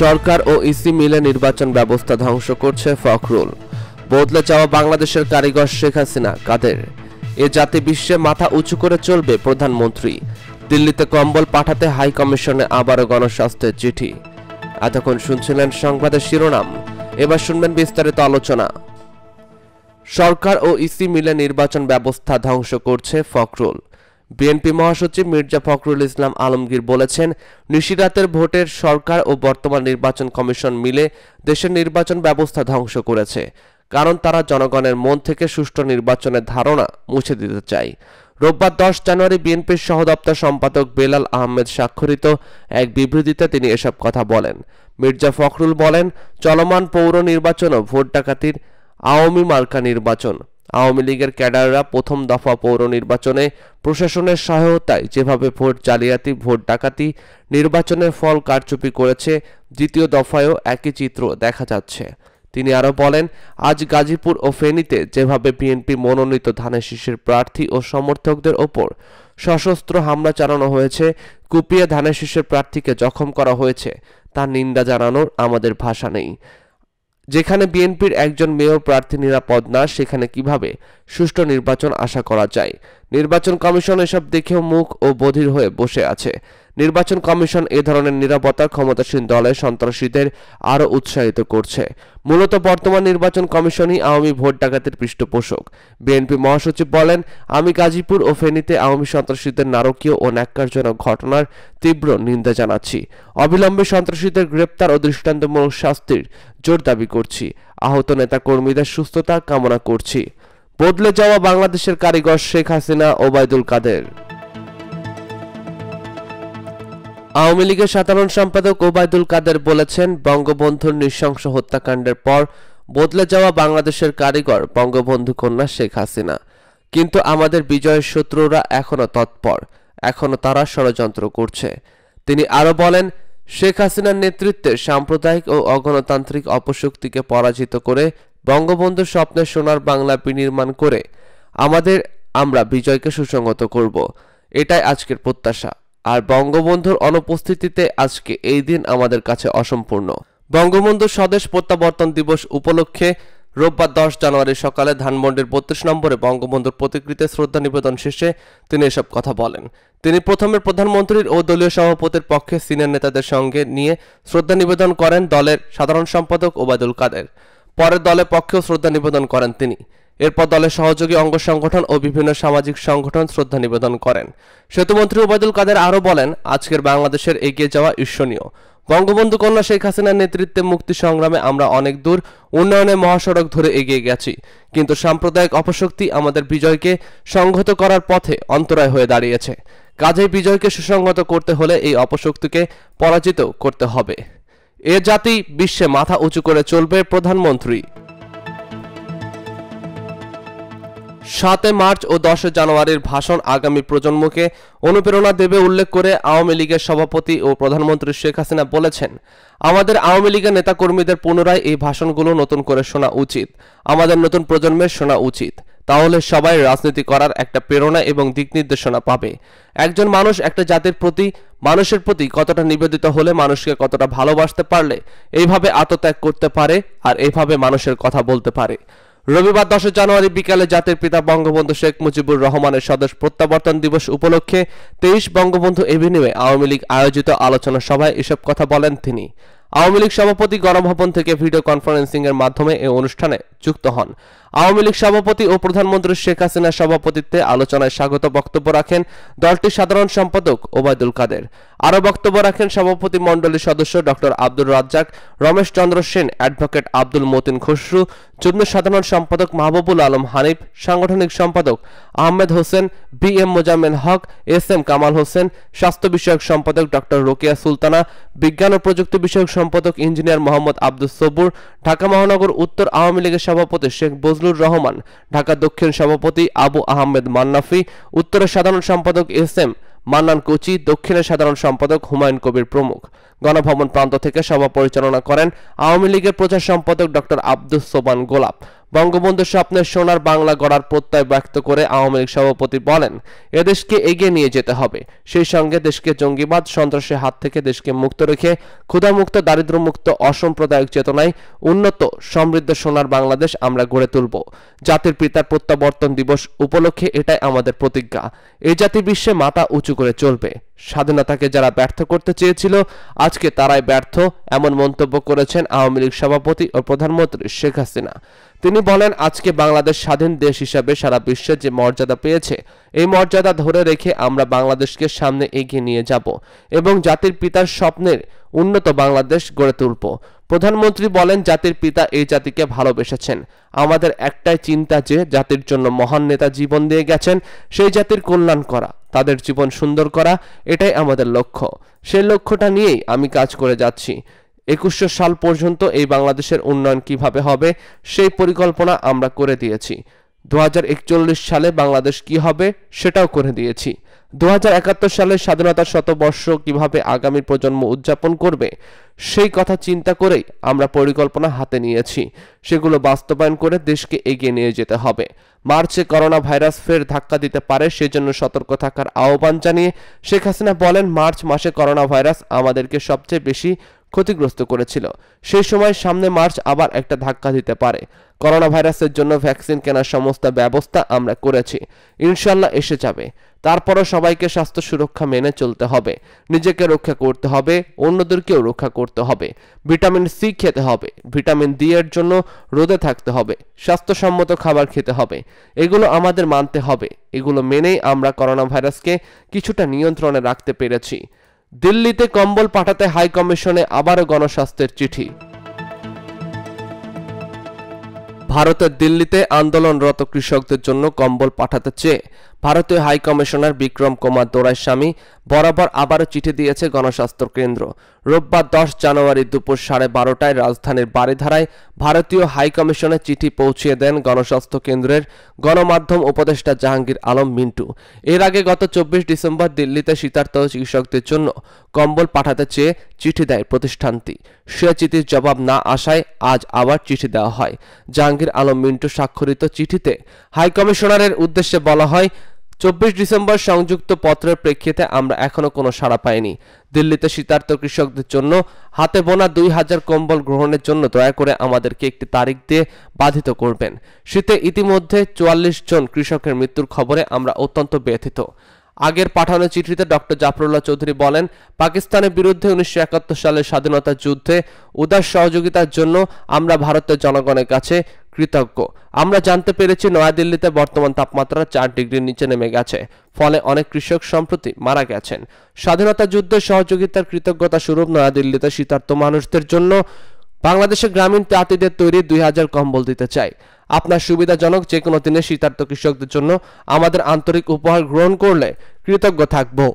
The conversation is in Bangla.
সরকার ও ইসি e মিলে নির্বাচন ব্যবস্থা ধ্বংস করছে ফখরুল বদলে চাওয়া বাংলাদেশের কারিগর শেখ হাসিনা কাদের এ জাতি বিশ্বে মাথা উঁচু করে চলবে প্রধানমন্ত্রী দিল্লিতে কম্বল পাঠাতে হাই কমিশনে আবারও গণস্বাস্থ্যের চিঠি এতক্ষণ শুনছিলেন সংবাদের শিরোনাম এবার শুনবেন বিস্তারিত আলোচনা সরকার ও ইসি e মিলে নির্বাচন ব্যবস্থা ধ্বংস করছে ফখরুল বিএনপি মহাসচিব মির্জা ফখরুল ইসলাম আলমগীর বলেছেন নিশিরাতের ভোটের সরকার ও বর্তমান নির্বাচন কমিশন মিলে দেশের নির্বাচন ব্যবস্থা ধ্বংস করেছে কারণ তারা জনগণের মন থেকে সুষ্ঠু নির্বাচনের ধারণা মুছে দিতে চায় রোববার দশ জানুয়ারি বিএনপির সহদপ্তর সম্পাদক বেলাল আহমেদ স্বাক্ষরিত এক বিবৃতিতে তিনি এসব কথা বলেন মির্জা ফখরুল বলেন চলমান পৌর নির্বাচন ও ভোট ডাকাতির আওয়ামী মার্কা নির্বাচন আওয়ামী লীগের ক্যাডাররা প্রথম দফা পৌর নির্বাচনে প্রশাসনের সহায়তায় যেভাবে ভোট জালিয়াতি ভোট ডাকাতি নির্বাচনের ফল কারচুপি করেছে দ্বিতীয় দফায়ও একই চিত্র দেখা যাচ্ছে তিনি আরও বলেন আজ গাজীপুর ও ফেনীতে যেভাবে বিএনপি মনোনীত ধানের শীষের প্রার্থী ও সমর্থকদের ওপর সশস্ত্র হামলা চালানো হয়েছে কুপিয়ে ধানের শীষের প্রার্থীকে জখম করা হয়েছে তার নিন্দা জানানোর আমাদের ভাষা নেই যেখানে বিএনপির একজন মেয়র প্রার্থী নিরাপদ না সেখানে কিভাবে সুষ্ঠু নির্বাচন আশা করা যায় নির্বাচন কমিশন এসব দেখেও মুখ ও বধির হয়ে বসে আছে নির্বাচন কমিশন এ ধরনের নিরাপত্তার ক্ষমতাসীন দলে সন্ত্রাসীদের আরও উৎসাহিত করছে মূলত বর্তমান নির্বাচন কমিশনই আওয়ামী ভোট ডাকাতের পৃষ্ঠপোষক বিএনপি মহাসচিব বলেন আমি গাজীপুর ও ফেনীতে আওয়ামী সন্ত্রাসীদের নারকীয় ও ন্যাক্কারজনক ঘটনার তীব্র নিন্দা জানাচ্ছি অবিলম্বে সন্ত্রাসীদের গ্রেপ্তার ও দৃষ্টান্তমূলক শাস্তির জোর দাবি করছি আহত নেতা কর্মীদের সুস্থতা কামনা করছি বদলে যাওয়া বাংলাদেশের কারিগর শেখ হাসিনা ওবায়দুল কাদের আওয়ামী লীগের সাধারণ সম্পাদক ওবায়দুল কাদের বলেছেন বঙ্গবন্ধুর নৃশংস হত্যাকাণ্ডের পর বদলে যাওয়া বাংলাদেশের কারিগর বঙ্গবন্ধু কন্যা শেখ হাসিনা কিন্তু আমাদের বিজয়ের শত্রুরা এখনও তৎপর এখনও তারা ষড়যন্ত্র করছে তিনি আরও বলেন শেখ হাসিনার নেতৃত্বে সাম্প্রদায়িক ও অগণতান্ত্রিক অপশক্তিকে পরাজিত করে বঙ্গবন্ধু স্বপ্নের সোনার বাংলা বিনির্মাণ করে আমাদের আমরা বিজয়কে সুসংগত করব এটাই আজকের প্রত্যাশা আর বঙ্গবন্ধুর অনুপস্থিতিতে আজকে এই দিন আমাদের কাছে অসম্পূর্ণ বঙ্গবন্ধু স্বদেশ প্রত্যাবর্তন দিবস উপলক্ষে রোববার দশ জানুয়ারি সকালে ধানমন্ডির বত্রিশ নম্বরে বঙ্গবন্ধুর প্রতিকৃতিতে শ্রদ্ধা নিবেদন শেষে তিনি এসব কথা বলেন তিনি প্রথমে প্রধানমন্ত্রীর ও দলীয় সভাপতির পক্ষে সিনিয়র নেতাদের সঙ্গে নিয়ে শ্রদ্ধা নিবেদন করেন দলের সাধারণ সম্পাদক ওবায়দুল কাদের পরে দলের পক্ষেও শ্রদ্ধা নিবেদন করেন তিনি এরপর দলের সহযোগী অঙ্গ সংগঠন ও বিভিন্ন সামাজিক সংগঠন শ্রদ্ধা নিবেদন করেন সেতুমন্ত্রী ওবায়দুল কাদের আরও বলেন আজকের বাংলাদেশের এগিয়ে যাওয়া ঈর্ষণীয় বঙ্গবন্ধু কন্যা শেখ হাসিনার নেতৃত্বে মুক্তি সংগ্রামে আমরা অনেক দূর উন্নয়নের মহাসড়ক ধরে এগিয়ে গেছি কিন্তু সাম্প্রদায়িক অপশক্তি আমাদের বিজয়কে সংহত করার পথে অন্তরায় হয়ে দাঁড়িয়েছে কাজে বিজয়কে সুসংহত করতে হলে এই অপশক্তিকে পরাজিত করতে হবে এ জাতি বিশ্বে মাথা উঁচু করে চলবে প্রধানমন্ত্রী সাতে মার্চ ও দশে জানুয়ারির ভাষণ আগামী প্রজন্মকে অনুপ্রেরণা দেবে উল্লেখ করে আওয়ামী লীগের সভাপতি ও প্রধানমন্ত্রী শেখ হাসিনা বলেছেন আমাদের আওয়ামী লীগের নেতাকর্মীদের পুনরায় এই ভাষণগুলো নতুন করে শোনা উচিত আমাদের নতুন প্রজন্মের শোনা উচিত তাহলে সবাই রাজনীতি করার একটা প্রেরণা এবং দিক নির্দেশনা পাবে একজন মানুষ একটা জাতির প্রতি মানুষের প্রতি কতটা নিবেদিত হলে মানুষকে কতটা ভালোবাসতে পারলে এইভাবে আত্মত্যাগ করতে পারে আর এইভাবে মানুষের কথা বলতে পারে রবিবার দশ জানুয়ারি বিকালে জাতির পিতা বঙ্গবন্ধু শেখ মুজিবুর রহমানের স্বদেশ প্রত্যাবর্তন দিবস উপলক্ষে তেইশ বঙ্গবন্ধু এভিনিউয়ে আওয়ামী লীগ আয়োজিত আলোচনা সভায় এসব কথা বলেন তিনি আওয়ামী লীগ সভাপতি গণভবন থেকে ভিডিও কনফারেন্সিং এর মাধ্যমে এই অনুষ্ঠানে যুক্ত হন আওয়ামী লীগ সভাপতি ও প্রধানমন্ত্রী শেখ হাসিনার সভাপতিত্বে আলোচনায় স্বাগত বক্তব্য রাখেন দলটির সাধারণ সম্পাদক ওবায়দুল কাদের আরও বক্তব্য রাখেন সভাপতি মণ্ডলীর সদস্য ডক্টর আব্দুল রাজ্জাক রমেশ চন্দ্র সেন অ্যাডভোকেট আব্দুল মতিন খসরু যুগ্ম সাধারণ সম্পাদক মাহবুবুল আলম হানিফ সাংগঠনিক সম্পাদক Ahmed Hossain B M Mozammel Haque S M Kamal Hossain স্বাস্থ্য বিষয়ক সম্পাদক ডক্টর রোকিয়া সুলতানা বিজ্ঞান ও প্রযুক্তি বিষয়ক সম্পাদক ইঞ্জিনিয়ার মোহাম্মদ আব্দুল সবুর ঢাকা মহানগর উত্তর আওয়ামী লীগের সভাপতি শেখ বজলু ফজলুর রহমান ঢাকা দক্ষিণ সভাপতি আবু আহমেদ মান্নাফি উত্তরের সাধারণ সম্পাদক এস এম মান্নান কোচি দক্ষিণের সাধারণ সম্পাদক হুমায়ুন কবির প্রমুখ গণভবন প্রান্ত থেকে সভা পরিচালনা করেন আওয়ামী লীগের প্রচার সম্পাদক ডক্টর আব্দুস সোবান গোলাপ বঙ্গবন্ধু স্বপ্নের সোনার বাংলা গড়ার প্রত্যয় ব্যক্ত করে আওয়ামী লীগ সভাপতি বলেন এদেশকে এগিয়ে নিয়ে যেতে হবে সেই সঙ্গে দেশকে জঙ্গিবাদ সন্ত্রাসের হাত থেকে দেশকে মুক্ত রেখে ক্ষুধামুক্ত দারিদ্র্যমুক্ত অসাম্প্রদায়িক চেতনায় উন্নত সমৃদ্ধ সোনার বাংলাদেশ আমরা গড়ে তুলব জাতির পিতার প্রত্যাবর্তন দিবস উপলক্ষে এটাই আমাদের প্রতিজ্ঞা এই জাতি বিশ্বে মাথা উঁচু করে চলবে স্বাধীনতাকে যারা ব্যর্থ করতে চেয়েছিল আজকে তারাই ব্যর্থ এমন মন্তব্য করেছেন আওয়ামী লীগ সভাপতি ও প্রধানমন্ত্রী শেখ হাসিনা তিনি বলেন আজকে বাংলাদেশ স্বাধীন দেশ হিসাবে সারা বিশ্বে যে মর্যাদা পেয়েছে এই মর্যাদা ধরে রেখে আমরা বাংলাদেশকে সামনে এগিয়ে নিয়ে যাব এবং জাতির পিতার স্বপ্নের উন্নত বাংলাদেশ গড়ে তুলব প্রধানমন্ত্রী বলেন জাতির পিতা এই জাতিকে ভালোবেসেছেন আমাদের একটাই চিন্তা যে জাতির জন্য মহান নেতা জীবন দিয়ে গেছেন সেই জাতির কল্যাণ করা তাদের জীবন সুন্দর করা এটাই আমাদের লক্ষ্য সেই লক্ষ্যটা নিয়েই আমি কাজ করে যাচ্ছি একুশশো সাল পর্যন্ত এই বাংলাদেশের উন্নয়ন কিভাবে হবে সেই পরিকল্পনা আমরা করে দিয়েছি দু সালে বাংলাদেশ কি হবে সেটাও করে দিয়েছি দু সালের স্বাধীনতার শতবর্ষ কিভাবে আগামী প্রজন্ম উদযাপন করবে সেই কথা চিন্তা করেই আমরা পরিকল্পনা হাতে নিয়েছি সেগুলো বাস্তবায়ন করে দেশকে এগিয়ে নিয়ে যেতে হবে মার্চে করোনা ভাইরাস ফের ধাক্কা দিতে পারে সেজন্য সতর্ক থাকার আহ্বান জানিয়ে শেখ হাসিনা বলেন মার্চ মাসে করোনা ভাইরাস আমাদেরকে সবচেয়ে বেশি ক্ষতিগ্রস্ত করেছিল সেই সময় সামনে মার্চ আবার একটা ধাক্কা দিতে পারে করোনা ভাইরাসের জন্য ভ্যাকসিন কেনার সমস্ত ব্যবস্থা আমরা করেছি ইনশাল্লাহ এসে যাবে তারপরও সবাইকে স্বাস্থ্য সুরক্ষা মেনে চলতে হবে নিজেকে রক্ষা করতে হবে অন্যদেরকেও রক্ষা করতে হবে ভিটামিন সি খেতে হবে ভিটামিন ডি এর জন্য রোদে থাকতে হবে স্বাস্থ্যসম্মত খাবার খেতে হবে এগুলো আমাদের মানতে হবে এগুলো মেনেই আমরা করোনা ভাইরাসকে কিছুটা নিয়ন্ত্রণে রাখতে পেরেছি দিল্লিতে কম্বল পাঠাতে হাই কমিশনে আবারও গণস্বাস্থ্যের চিঠি ভারতের দিল্লিতে আন্দোলনরত কৃষকদের জন্য কম্বল পাঠাতে চেয়ে ভারতীয় হাই কমিশনার বিক্রম কুমার দোরাইস্বামী বরাবর আবারও চিঠি দিয়েছে গণস্বাস্থ্য কেন্দ্র রোববার দশ জানুয়ারি দুপুর সাড়ে বারোটায় রাজধানীর বারিধারায় ভারতীয় হাই হাইকমিশনে চিঠি পৌঁছিয়ে দেন গণস্বাস্থ্য কেন্দ্রের গণমাধ্যম উপদেষ্টা জাহাঙ্গীর আলম মিন্টু এর আগে গত চব্বিশ ডিসেম্বর দিল্লিতে শীতার্থ চিকিৎসকদের জন্য কম্বল পাঠাতে চেয়ে চিঠি দেয় প্রতিষ্ঠানটি সে চিঠির জবাব না আসায় আজ আবার চিঠি দেওয়া হয় জাহাঙ্গীর আলম মিন্টু স্বাক্ষরিত চিঠিতে হাই কমিশনারের উদ্দেশ্যে বলা হয় চব্বিশ ডিসেম্বর সংযুক্ত পত্রের প্রেক্ষিতে আমরা এখনও কোনো সাড়া পাইনি দিল্লিতে শীতার্থ কৃষকদের জন্য হাতে বোনা দুই হাজার কম্বল গ্রহণের জন্য দয়া করে আমাদেরকে একটি তারিখ দিয়ে বাধিত করবেন শীতে ইতিমধ্যে চুয়াল্লিশ জন কৃষকের মৃত্যুর খবরে আমরা অত্যন্ত ব্যথিত আগের পাঠানো চিঠিতে ডক্টর জাফরুল্লাহ চৌধুরী বলেন পাকিস্তানের বিরুদ্ধে উনিশশো একাত্তর সালের স্বাধীনতা যুদ্ধে উদার সহযোগিতার জন্য আমরা ভারতের জনগণের কাছে কৃতজ্ঞ আমরা জানতে পেরেছি নয়াদিল্লিতে বর্তমান তাপমাত্রা চার ডিগ্রির নিচে নেমে গেছে ফলে অনেক কৃষক সম্প্রতি মারা গেছেন স্বাধীনতা যুদ্ধে সহযোগিতার কৃতজ্ঞতা স্বরূপ নয়াদিল্লিতে শীতার্থ মানুষদের জন্য বাংলাদেশের গ্রামীণ তাঁতিদের তৈরি দুই হাজার কম্বল দিতে চাই আপনার সুবিধাজনক যে কোনো দিনে শীতার্থ কৃষকদের জন্য আমাদের আন্তরিক উপহার গ্রহণ করলে কৃতজ্ঞ থাকবো